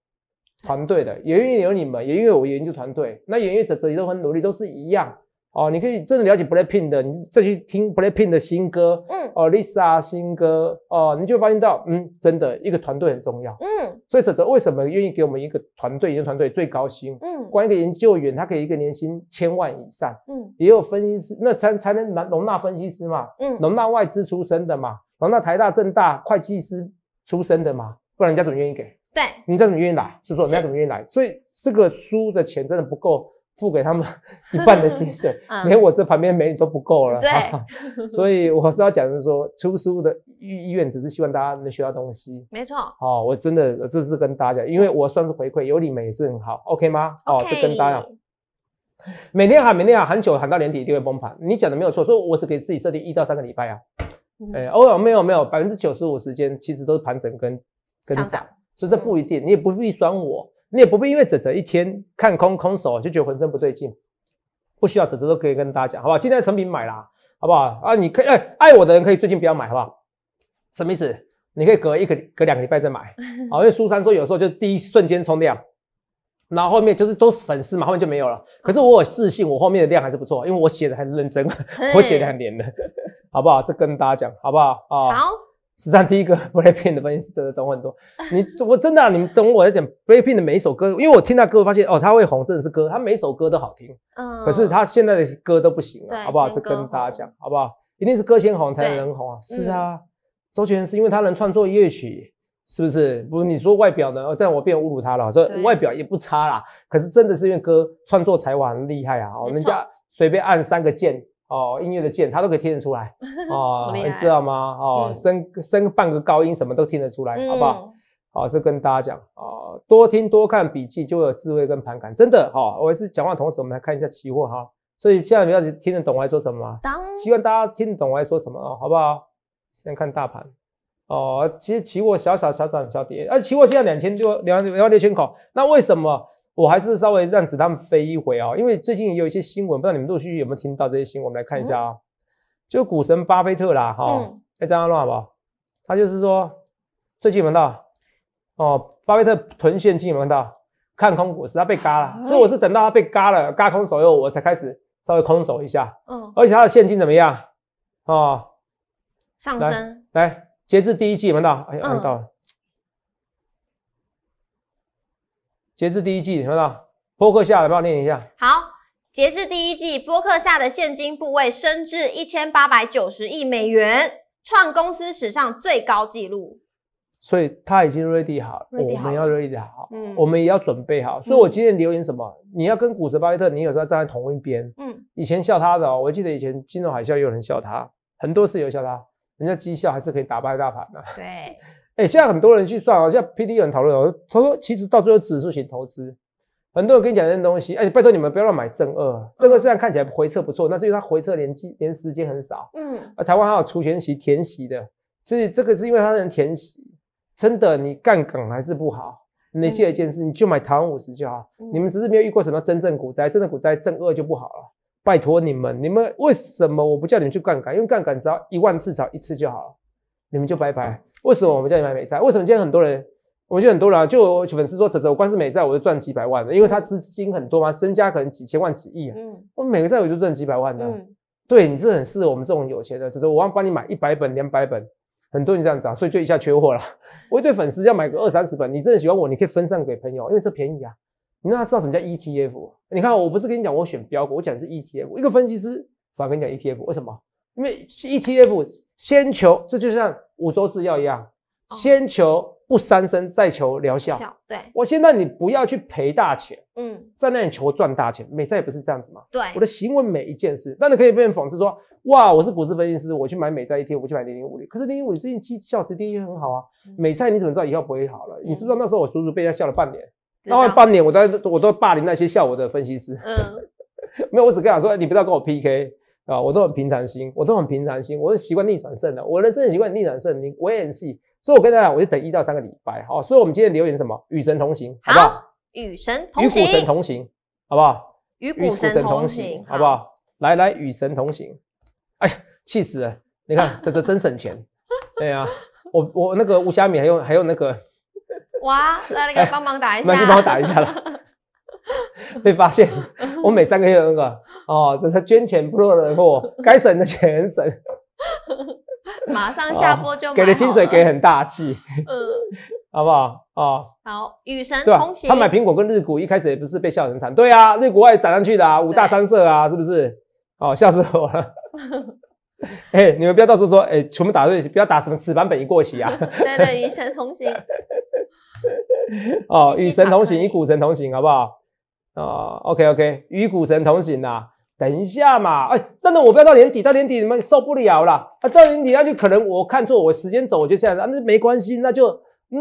Speaker 2: 团队的，也因为有你们，也因为我研究团队，那演员者这己都很努力，都是一样。哦，你可以真的了解 Blackpink 的，你再去听 Blackpink 的新歌，嗯，哦 Lisa 新歌，哦，你就发现到，嗯，真的一个团队很重要，嗯，所以哲哲为什么愿意给我们一个团队研究团队最高薪，嗯，于一个研究员，他可以一个年薪千万以上，嗯，也有分析师，那才才能容容纳分析师嘛，嗯，容纳外资出身的嘛，容纳台大政大会计师出身的嘛，不然人家怎么愿意给？对，你家怎么愿意来？是说人家怎么愿意来？所以这个书的钱真的不够。付给他们 一半的薪水，连我这旁边美女都不够了。对，所以我是要讲的说，出书的医医院只是希望大家能学到东西。没错。哦，我真的这次跟大家，因为我算是回馈有们也是很好，OK 吗？哦，这跟大家。每天喊，每天喊，喊久喊到年底一定会崩盘。你讲的没有错，所以我只给自己设定一到三个礼拜啊。哎，偶尔没有没有百分之九十五时间其实都是盘整跟跟涨，所以这不一定，你也不必酸我。你也不必因为只择一天看空空手就觉得浑身不对劲，不需要只择都可以跟大家讲，好不好？今天的成品买啦，好不好？啊，你可以爱我的人可以最近不要买，好不好？什么意思？你可以隔一个隔两个礼拜再买，啊，因为苏珊说有时候就第一瞬间冲量，然后面就是都是粉丝，后面就没有了。可是我有自信，我后面的量还是不错，因为我写的很认真，我写很连的，好不好？这跟大家讲，好不好？啊，好。际上第一个 b r e a k i n 的发现是真的懂很多，你我真的，你们懂我在讲 b r e a k i n 的每一首歌，因为我听他歌，发现哦，他会红，真的是歌，他每首歌都好听，
Speaker 3: 嗯，可是他
Speaker 2: 现在的歌都不行了，好不好？这跟大家讲，好不好？一定是歌先红才能红啊，是啊，周杰伦是因为他能创作乐曲，是不是？不是你说外表呢？但我别侮辱他了，说外表也不差啦，可是真的是因为歌创作才华很厉害啊，人家随便按三个键。哦，音乐的键他都可以听得出来，
Speaker 3: 哦，你知道
Speaker 2: 吗？哦，升升半个高音什么都听得出来，好不好？哦，这跟大家讲，哦，多听多看笔记就有智慧跟盘感，真的，哦。我也是讲话同时，我们来看一下期货哈，所以现在你要听得懂我说什么吗？希望大家听得懂我说什么哦，好不好？先看大盘，哦，其实期货小小小涨小跌，哎，期货现在两千多两两六千口，那为什么？我还是稍微让子他飞一回啊，因为最近有一些新闻，不知道你们陆续有没有听到这些新闻？我们来看一下啊，就股神巴菲特啦，哈，哎，张阿乱好不好？他就是说，最近闻到哦，巴菲特囤现金，闻到看空股，是他被嘎了，所以我是等到他被嘎了，嘎空手以后，我才开始稍微空手一下，嗯，而且他的现金怎么样？哦，
Speaker 3: 上升，
Speaker 2: 来，截至第一季闻到，哎呀，到了。截至第一季，你看到，播客下来帮我念一下。
Speaker 1: 好，截至第一季，播客下的现金部位升至一千八百九十亿美元，创公司史上最高纪录。
Speaker 2: 所以他已经 ready 好，我们要 ready 好，嗯，我们也要准备好。所以我今天留言什么？你要跟股神巴菲特，你有时候站在同一边。嗯，以前笑他的，我记得以前金融海啸有人笑他，很多室有笑他，人家绩效还是可以打败大盘的。对。哎，现在很多人去算，好像 P D 有人讨论哦。他说，其实到最后指数型投资，很多人跟你讲这些东西。哎，拜托你们不要乱买正二，这个虽然看起来回撤不错，那是因为它回撤连期连时间很少。嗯，而台湾还有除权息填息的，所以这个是因为它能填息。真的，你杠杆还是不好。你记得一件事，你就买台湾五十就好。你们只是没有遇过什么真正股灾，真正股灾正二就不好了。拜托你们，你们为什么我不叫你们去杠杆？因为杠杆只要一万次涨一次就好了，你们就拜拜。为什么我们叫你买美债？为什么今天很多人？我觉得很多人啊，就粉丝说：“泽泽，我光是美债，我就赚几百万了。”因为他资金很多嘛，身家可能几千万、几亿啊。嗯。我每个债我就赚几百万的。嗯。对，你这很适合我们这种有钱的。泽泽，我要帮你买一百本、两百本，很多人这样子啊，所以就一下缺货了。我一堆粉丝要买个二三十本，你真的喜欢我，你可以分散给朋友，因为这便宜啊。你让他知道什么叫 ETF。你看，我不是跟你讲，我选标股，我讲的是 ETF。一个分析师反而跟你讲 ETF，为什么？因为 ETF。先求，这就像五洲制药一样，先求不伤身，再求疗效。对，我现在你不要去赔大钱，嗯，在那里求赚大钱。美债也不是这样子嘛。对，我的行为每一件事，那你可以被人讽刺说，哇，我是股市分析师，我去买美菜一天，我去买零零五零，可是零零五零最近绩效是第一很好啊。美债你怎么知道以后不会好了？你知不知道那时候我足足被人家笑了半年，然后半年我都我都霸凌那些笑我的分析师。嗯，没有，我只跟他说，你不要跟我 PK。啊，我都很平常心，我都很平常心，我是习惯逆转胜的，我人生习惯逆转胜，你我也很细，所以我跟大家讲，我就等一到三个礼拜，好，所以我们今天留言什么？与神同行，好，不
Speaker 1: 好？与神同行，与股神同
Speaker 2: 行，好不好？
Speaker 1: 与股神同行，好不
Speaker 2: 好？来来，与神同行，哎，气死了，你看，这是真省钱，对啊，我我那个吴虾米还用，还有那个，
Speaker 1: 哇，那那个帮忙打一下，麻烦你帮我打一下了。
Speaker 2: 被发现，我每三个月那个哦，这是捐钱不落的货，该省的钱省。
Speaker 1: 马上下播就给的薪水给很大
Speaker 2: 气，嗯，好不好哦，
Speaker 1: 好，与神同行。他买苹
Speaker 2: 果跟日股，一开始也不是被笑成惨。对啊，日股也涨上去的啊，五大三色啊，是不是？哦，笑死我了。哎，你们不要到时候说，哎，全部打对，不要打什么此版本已过期啊。对对，
Speaker 3: 与神同行。
Speaker 2: 哦，与神同行，与股神同行，好不好？哦，OK OK，与股神同行呐。等一下嘛，哎，等等，我不要到年底，到年底你们受不了啦。啊！到年底那就可能我看错，我时间走，我就这样子啊。那没关系，那就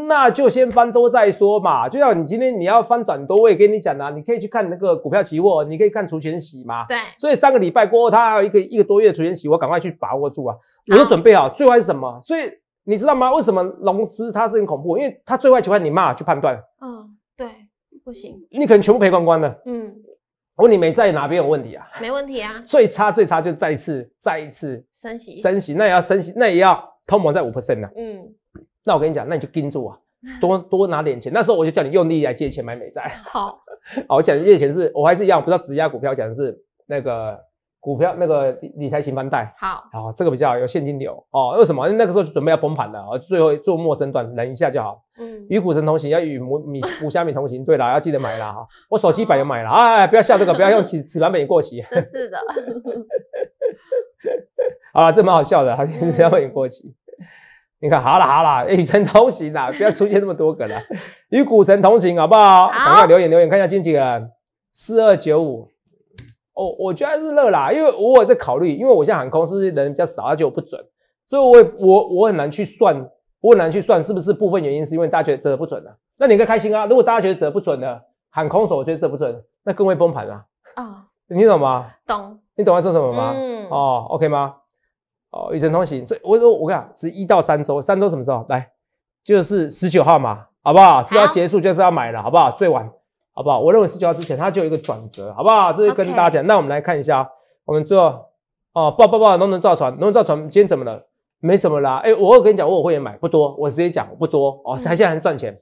Speaker 2: 那就先翻多再说嘛。就像你今天你要翻短多我也跟你讲呢，你可以去看那个股票期货，你可以看除权洗嘛。对。所以三个礼拜过后，它还有一个一个多月除权洗，我赶快去把握住啊！我都准备好，最坏是什么？所以你知道吗？为什么融资它是很恐怖？因为它最坏情况你嘛去判断。
Speaker 1: 嗯。不行，
Speaker 2: 你可能全部赔光光了。嗯，我问你美债哪边有问题啊？没问题啊。最差最差就再一次再一次
Speaker 3: 升息，升
Speaker 2: 息那也要升息，那也要吞没在五 percent 呢。嗯，那我跟你讲，那你就盯住啊，多多拿点钱。那时候我就叫你用力来借钱买美债。好，好，我讲借钱是我还是一样，不知道质押股票讲的是那个。股票那个理理财型房贷，好，哦，这个比较有现金流哦。为什么？因为那个时候就准备要崩盘了，哦，最后做陌生段，忍一下就好。嗯，与股神同行，要与母米五虾米同行。对了，要记得买了哈，我手机版也买了。哎，不要笑这个，不要用此此版本已过期。是的，好了，这蛮好笑的，好像要本已过期。你看好了好了，与神同行呐，不要出现那么多个了。与股神同行，好不好？赶快留言留言看一下经纪人四二九五。哦，我觉得是热啦，因为我也在考虑，因为我现在喊空是不是人比较少，而且我不准，所以我我我很难去算，我很难去算是不是部分原因是因为大家觉得不准啊。那你更开心啊！如果大家觉得准不准的喊空手，我觉得这不准，那更会崩盘啊。啊！你懂吗？懂。你懂我说什么吗？哦，OK 吗？哦，与神同行。所以我说，我跟你讲，只一到三周，三周什么时候来？就是十九号嘛，好不好？是要结束就是要买了，好不好？最晚。好不好？我认为十九号之前它就有一个转折，好不好？这是跟大家讲。那我们来看一下，我们做哦，不好不不好，农造船，农林造船今天怎么了？没什么啦。哎，我有跟你讲，我会也买，不多，我直接讲，不多哦，还现在赚钱。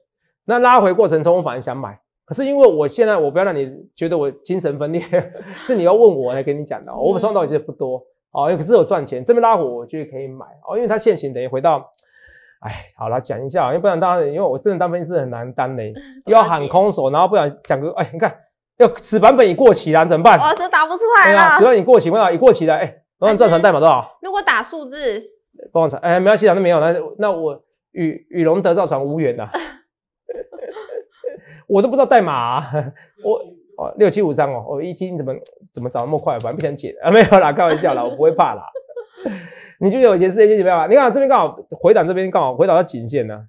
Speaker 2: 那拉回过程中，我反而想买，可是因为我现在我不要让你觉得我精神分裂，是你要问我才跟你讲的。我们刀我觉不多啊，可是有赚钱，这边拉火我觉得可以买哦，因为它现行等于回到。哎，好了，讲一下，因为不然家，因为我的单分也是很难的，嘞，要喊空手，然后不然讲个，哎，你看，要此版本已过期了，怎么办？我
Speaker 1: 这打不出来了。只要
Speaker 2: 你过期，我讲已过期了，哎，帮我转传代码多少？
Speaker 1: 如果打数字，
Speaker 2: 帮我查，哎，没关系，反正没有，那那我与与龙德造船无缘了，我都不知道代码，我哦六七五三哦，我一听怎么怎么找那么快，我正不想解啊，没有啦，开玩笑啦，我不会怕啦。你就有一件事，一你事情吧。你看这边刚好回档，这边刚好回档到颈线呢。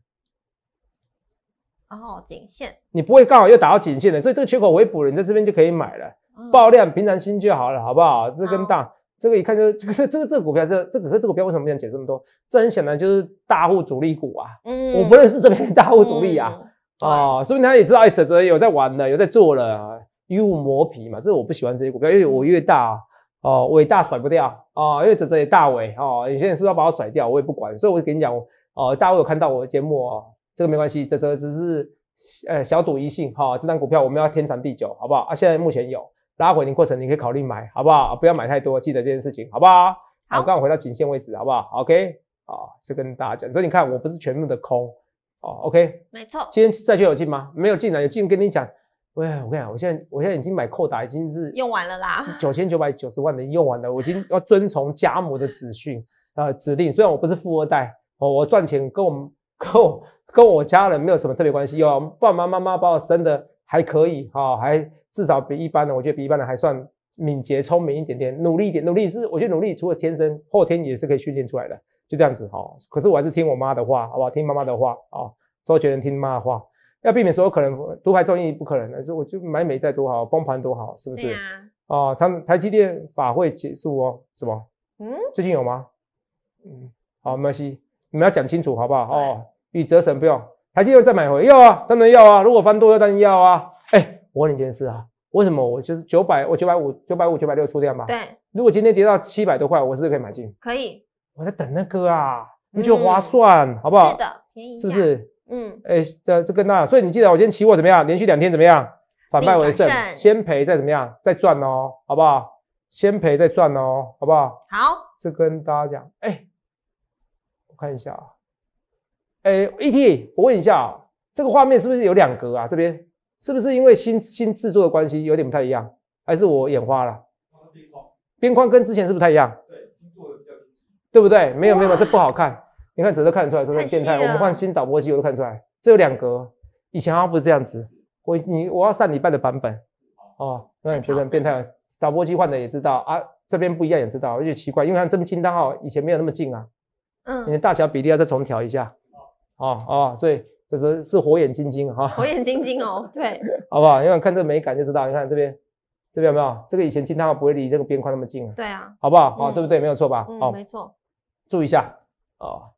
Speaker 1: 哦，颈线。
Speaker 2: 你不会刚好又打到颈线的，所以这个缺口微补了，你在这边就可以买了。爆量，平常心就好了，好不好？这根大，这个一看就 这个这个这个股票，这这个这个股票为什么不能解这么多？这很显然就是大户主力股啊。嗯。我不认识这边大户主力啊。对。哦，说明他也知道，哎，泽泽有在玩的，有在做了，啊，又磨皮嘛。这我不喜欢这些股票，因为我越大。啊。哦，伟大甩不掉哦，因为这只也大伟哦，有些人是要把我甩掉，我也不管，所以我跟你讲哦，大伟有看到我的节目哦，这个没关系，这只只是呃小赌一幸哈，这张股票我们要天长地久，好不好？啊，现在目前有拉回的过程，你可以考虑买，好不好？不要买太多，记得这件事情，好不好？好，刚好回到颈线位置，好不好？OK，哦，这跟大家讲，所以你看我不是全部的空哦。o k 没错，今天债券有进吗？没有进的，有进跟你讲。哎，我跟你讲，我现在，我现在已经买扣打，已经是
Speaker 1: 用完了啦，九
Speaker 2: 千九百九十万的用完了，我已经要遵从家母的指训呃，指令。虽然我不是富二代，我我赚钱跟我们跟我跟我家人没有什么特别关系。有爸爸妈妈把我生的还可以，哈，还至少比一般的，我觉得比一般人还算敏捷、聪明一点点，努力一点，努力是我觉得努力除了天生，后天也是可以训练出来的，就这样子哈。可是我还是听我妈的话，好不好？听妈妈的话，啊，周杰伦听妈的话。要避免所有可能，独排众议不可能的。就我就买美债多好，崩盘多好，是不是？啊，长台积电法会结束哦，什么？嗯，最近有吗？嗯，好，没关系，你们要讲清楚好不好？哦，宇泽神不用，台积电再买回要啊，当然要啊，如果翻多要当然要啊。哎，我问你一件事啊，为什么我就是九百，我九百五、九百五、九百六出掉嘛？对，如果今天跌到七百多块，我是不是可以买进。可以，我在等那个啊，那就划算，好不好？是的，便宜，是不是？嗯，哎，的这个那，所以你记得我今天期货怎么样？连续两天怎么样？反败为胜，先赔再怎么样？再赚哦，好不好？先赔再赚哦，好不好？好，这跟大家讲，哎，我看一下啊，哎，ET，我问一下，啊，这个画面是不是有两格啊？这边是不是因为新新制作的关系有点不太一样？还是我眼花了？边框，框跟之前是不是太一样？对，做的。对不对？没有没有，这不好看。你看，只都看得出来，这是很变态。我们换新导播机，我都看出来，这有两格。以前好像不是这样子。我你我要上礼拜的版本，哦，对，真的很变态。导播机换的也知道啊，这边不一样也知道，而且奇怪，因为它这么近，单号以前没有那么近啊。嗯，你的大小比例要再重调一下。哦哦，所以就是是火眼金睛哈，火
Speaker 1: 眼金睛哦，对，
Speaker 2: 好不好？因为看这美感就知道。你看这边，这边有没有？这个以前镜号不会离这个边框那么近啊。对啊，好不好？好对不对？没有错吧？哦，没错。注意一下，哦。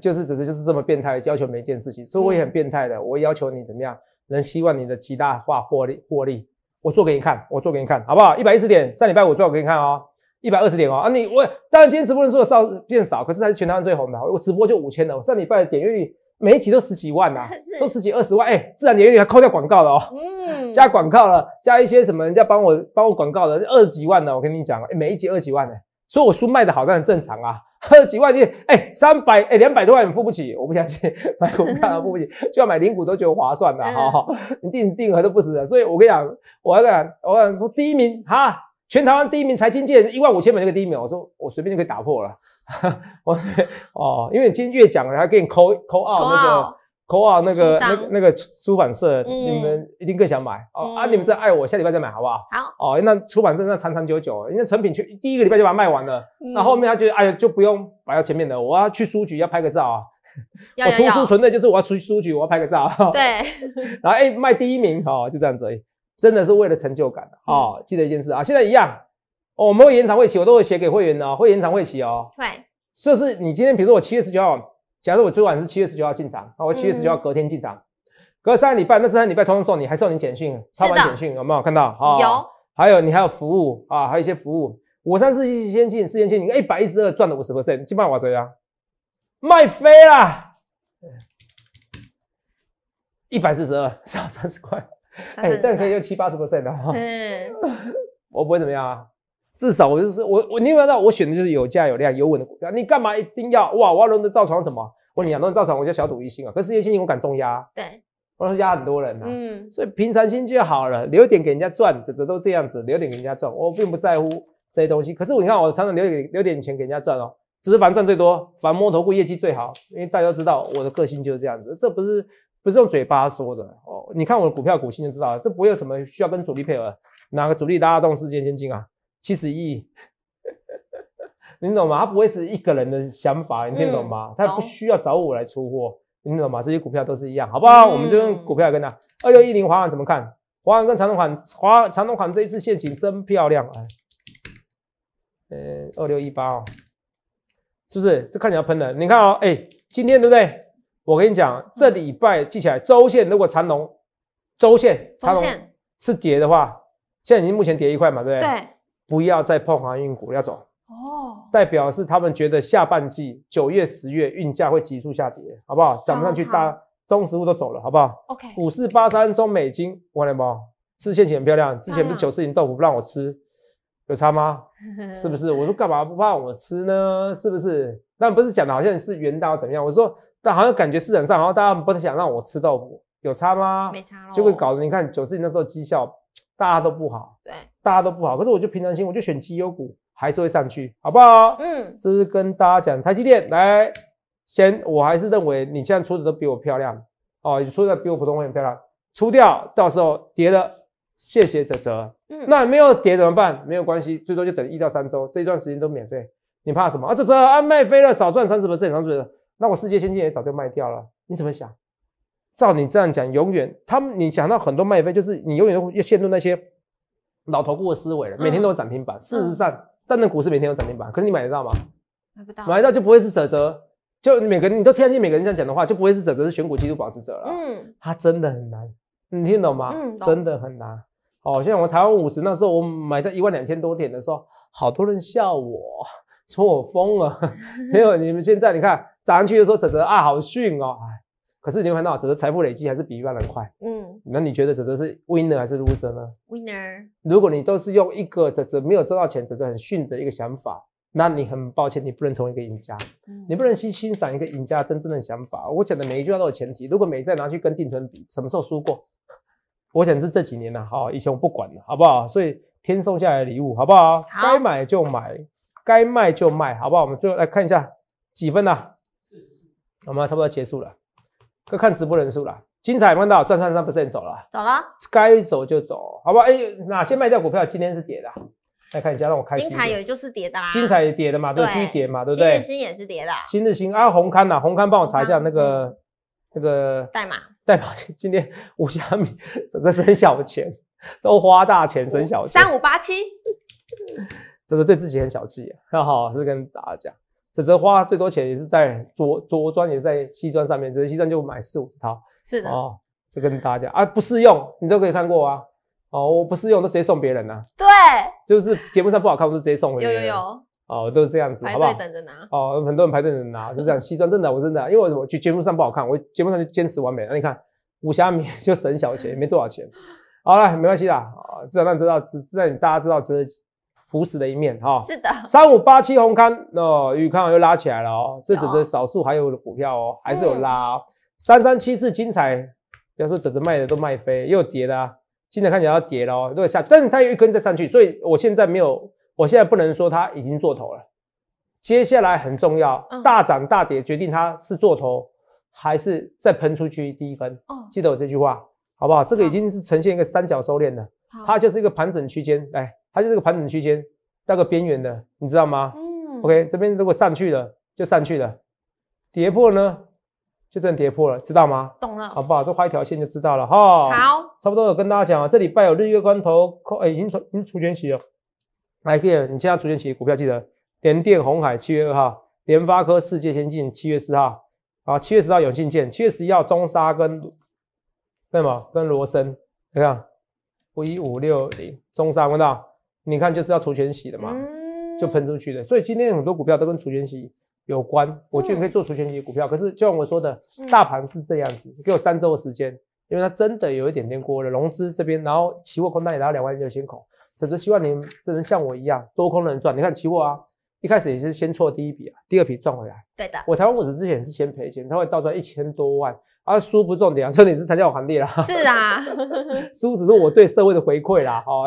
Speaker 2: 就是指的就是这么变态，要求每一件事情，所以我也很变态的。我要求你怎么样？能希望你的极大化获利，获利，我做给你看，我做给你看好不好？一百一十点，上礼拜我做给你看哦，一百二十点哦。啊，你我当然今天直播人数少变少，可是还是全台湾最红的。我直播就五千了，我上礼拜的点，因为你每一集都十几万呐，都十几二十万。哎，自然点有点还扣掉广告了哦，
Speaker 3: 嗯，加广
Speaker 2: 告了，加一些什么人家帮我帮我广告的二十几万呢。我跟你讲，每一集二十几万呢，所以我书卖的好，当然正常啊。喝几万你，哎，三百哎，两百多万你付不起，我不相信 买股票付不起，就要买零股都觉得划算的，哈你定定额都不止的，所以我跟你讲，我讲我讲说第一名哈，全台湾第一名财经界一万五千美个第一名，我说我随便就可以打破了，我哦，因为今天越讲了，后给你扣扣二那个。口啊，那个、那、那个出版社，你们一定更想买哦啊！你们再爱我，下礼拜再买好不好？好哦，那出版社那长长久久，人家成品去第一个礼拜就把它卖完了，那后面他就哎呀，就不用摆到前面了，我要去书局要拍个照啊，我出书纯粹就是我要去书局我要拍个照。对，然后哎卖第一名哦，就这样子，真的是为了成就感啊！记得一件事啊，现在一样，我们会延长会期，我都会写给会员哦，会延长会期哦。会，这是你今天，比如说我七月十九号。假设我最晚是七月十九号进场，那我七月十九号隔天进场，隔三礼拜，那三礼拜通通送你，还送你简讯，超完简讯有没有看到？有。还有你还有服务啊，还有一些服务。我三四七先进，四千进，你看一百一十二赚了五十多 percent，几万瓦锥啊？卖飞了，一百四十二少三十块，哎，但可以用七八十 percent 的哈。嗯，我不会怎么样啊。至少我就是我，我另外到我选的就是有价有量有稳的股票。你干嘛一定要哇？华润的造船什么？我讲轮润造船，我叫小赌一心啊。可世界先进，我敢重压。对，我说压很多人啊。嗯，所以平常心就好了，留点给人家赚，只这都这样子，留点给人家赚，我并不在乎这些东西。可是你看，我常常留点留点钱给人家赚哦。只是反赚最多，反摸头股业绩最好，因为大家都知道我的个性就是这样子，这不是不是用嘴巴说的哦。你看我的股票股性就知道了，这不会有什么需要跟主力配合，哪个主力拉动世界先进啊？七十亿，你懂吗？它不会是一个人的想法，你听懂吗？他不需要找我来出货，你懂吗？这些股票都是一样，好不好？我们就用股票跟他。二六一零华航怎么看？华航跟长隆款，华长隆款这一次现行真漂亮，啊！呃，二六一八哦，是不是？这看起来喷的，你看哦，哎，今天对不对？我跟你讲，这礼拜记起来，周线如果长龙，周线长龙是跌的话，现在已经目前跌一块嘛，对不对？对。不要再碰航运股，要走哦。代表是他们觉得下半季九月十月运价会急速下跌，好不好？涨不上去，大中植物都走了，好不好？OK。五四八三中美金，我联宝，吃现钱很漂亮。之前不是九四年豆腐不让我吃，有差吗？
Speaker 3: 是不是？
Speaker 2: 我说干嘛不怕我吃呢？是不是？但不是讲的好像是元大怎么样？我说，但好像感觉市场上好像大家不太想让我吃豆腐，有差吗？没差。就会搞得你看九四年那时候绩效。大家都不好，对，大家都不好。可是我就平常心，我就选绩优股，还是会上去，好不好？嗯，这是跟大家讲，台积电来，先，我还是认为你现在出的都比我漂亮哦，你出的比我普通话很漂亮，出掉，到时候跌了，谢谢泽泽。嗯，那没有跌怎么办？没有关系，最多就等一到三周，这一段时间都免费，你怕什么啊？泽泽啊，卖飞了，少赚三十不是很正常吗？那我世界先进也早就卖掉了，你怎么想？照你这样讲，永远他们你讲到很多卖飞，就是你永远要陷入那些老头股的思维了。每天都有涨停板，事实上，但那股市每天有涨停板，可是你买得到吗？买不到，买得到就不会是泽泽，就每个人你都听进每个人这样讲的话，就不会是泽泽是选股技术保持者了。嗯，他真的很难，你听懂吗？嗯，真的很难。哦，像我台湾五十那时候，我买在一万两千多点的时候，好多人笑我，说我疯了。没有，你们现在你看涨上去的时候，泽泽啊好逊哦，哎。可是你会看到，只是财富累积还是比一般人快。嗯，那你觉得指的是 winner 还是 loser 呢？Winner。如果你都是用一个只只没有赚到钱，只是很逊的一个想法，那你很抱歉，你不能成为一个赢家。你不能欣欣赏一个赢家真正的想法。我讲的每一句话都有前提。如果每债拿去跟定存比，什么时候输过？我想是这几年了。好，以前我不管了，好不好？所以天送下来礼物，好不好？该买就买，该卖就卖，好不好？我们最后来看一下几分呐？我们差不多结束了。要看直播人数了，精彩，看到赚三三不是也走了？走了，该走就走，好不好？哎，哪些卖掉股票？今天是跌的，来看一下，让我看。精彩，也
Speaker 1: 就是跌的啦。精
Speaker 2: 彩也跌的嘛，都续跌嘛，对不对？新日新也是跌的。新日新啊，红刊呐，红刊帮我查一下那个那个代码，代码 今天五虾米，真的省小钱，都花大钱省小钱。三五八七，真的对自己很小气。那 好，是跟大家。只是花最多钱也是在着着装，也在西装上面。只是西装就买四五十套。是的哦，这跟大家讲啊，不适用，你都可以看过啊。哦，我不适用，都直接送别人啊。对，就是节目上不好看，我就直接送回人。有有有。哦，都是这样子，好不好？排队等着拿。哦，很多人排队等着拿。就样。西装，真的，我真的，因为我去节目上不好看，我节目上就坚持完美。那、你看武侠迷就省小钱，没多少钱。好了，没关系啦，啊，至少让知道，是让你大家知道这腐死的一面哈，是的，三五八七红康哦，宇康又拉起来了哦，这只是少数，还有的股票哦，还是有拉。三三七四精彩，要说这只卖的都卖飞，又跌了。精彩看起来要跌了哦，都在下，但是它有一根在上去，所以我现在没有，我现在不能说它已经做头了。接下来很重要，大涨大跌决定它是做头还是再喷出去第一根。哦，记得我这句话，好不好？这个已经是呈现一个三角收敛了，它就是一个盘整区间来。它就是个盘整区间，那个边缘的，你知道吗？嗯。OK，这边如果上去了，就上去了；跌破呢，就真跌破了，知道吗？懂了。好不好？就画一条线就知道了哈。好。差不多有跟大家讲啊，这礼拜有日月光头，哎，已经已经出现起了。来，哥，你现在出现期股票，记得联电、红海，七月二号；联发科、世界先进，七月四号；啊，七月十号永信件，七月十一号中沙跟什么？跟罗森，你看，一五六零中沙，看到？你看，就是要除钱洗的嘛，就喷出去的。所以今天很多股票都跟除钱洗有关。我今天可以做除钱洗股票，可是就像我说的，大盘是这样子。给我三周的时间，因为它真的有一点点过了融资这边，然后期货空单也拿到两万六千口。只是希望你们不能像我一样多空能赚。你看期货啊，一开始也是先错第一笔啊，第二笔赚回来。对的，我台湾股子之前是先赔钱，他会倒赚一千多万。啊，输不重点啊，重点是参加我行列啦。是啊，输 只是我对社会的回馈啦。好。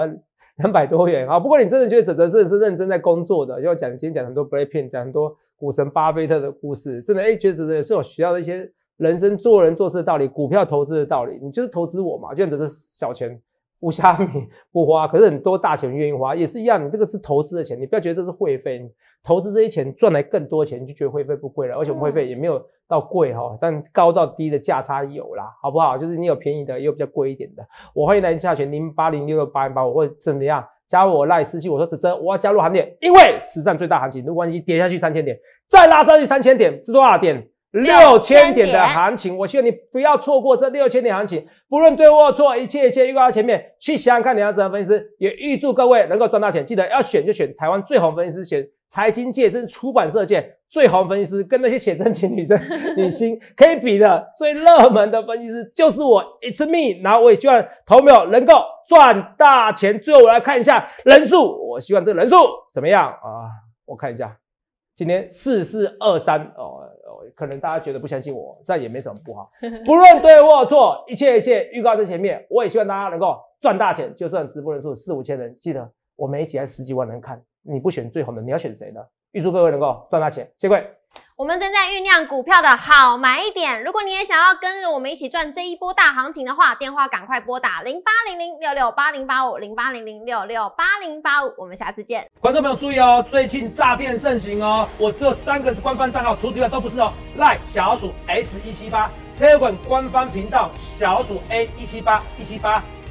Speaker 2: 两百多元啊！不过你真的觉得哲哲真的是认真在工作的，要讲今天讲很多 break 点，讲很多股神巴菲特的故事，真的哎，觉得哲哲也是我学到的一些人生做人做事的道理，股票投资的道理。你就是投资我嘛，就像哲哲小钱，不虾米不花，可是很多大钱愿意花，也是一样。你这个是投资的钱，你不要觉得这是会费。投资这些钱赚来更多钱，你就觉得会费不贵了，而且会费也没有到贵哈，但高到低的价差有啦，好不好？就是你有便宜的，也有比较贵一点的。我欢迎来电下零八零六六八零八我会怎么样，加我赖私信。我说子峥，我要加入行列，因为史上最大行情，如果你跌下去三千点，再拉上去三千点，是多少点？六千点的行情，我希望你不要错过这六千点行情，不论对或错，一切一切预告前面去想看。你要怎样分析师也预祝各位能够赚到钱，记得要选就选台湾最红分析师选。财经界甚至出版社界最红分析师，跟那些写真集女生 女星可以比的最热门的分析师就是我，It's me。然后我也希望头票能够赚大钱。最后我来看一下人数，我希望这个人数怎么样啊？我看一下，今天四四二三哦，可能大家觉得不相信我，但也没什么不好。不论对或错，一切一切预告在前面。我也希望大家能够赚大钱，就算直播人数四五千人，记得我们一集还十几万人看。你不选最红的，你要选谁呢？预祝各位能够赚大钱，谢贵。
Speaker 1: 我们正在酝酿股票的好买点，如果你也想要跟着我们一起赚这一波大行情的话，电话赶快拨打零八零零六六八零八五零八零零六六八零八五。我们下次见，
Speaker 2: 观众朋友注意哦，最近诈骗盛行哦，我只有三个官方账号除此之外都不是哦，赖小老鼠 S 一七八，黑滚官方频道小老鼠 A 一七八一七八。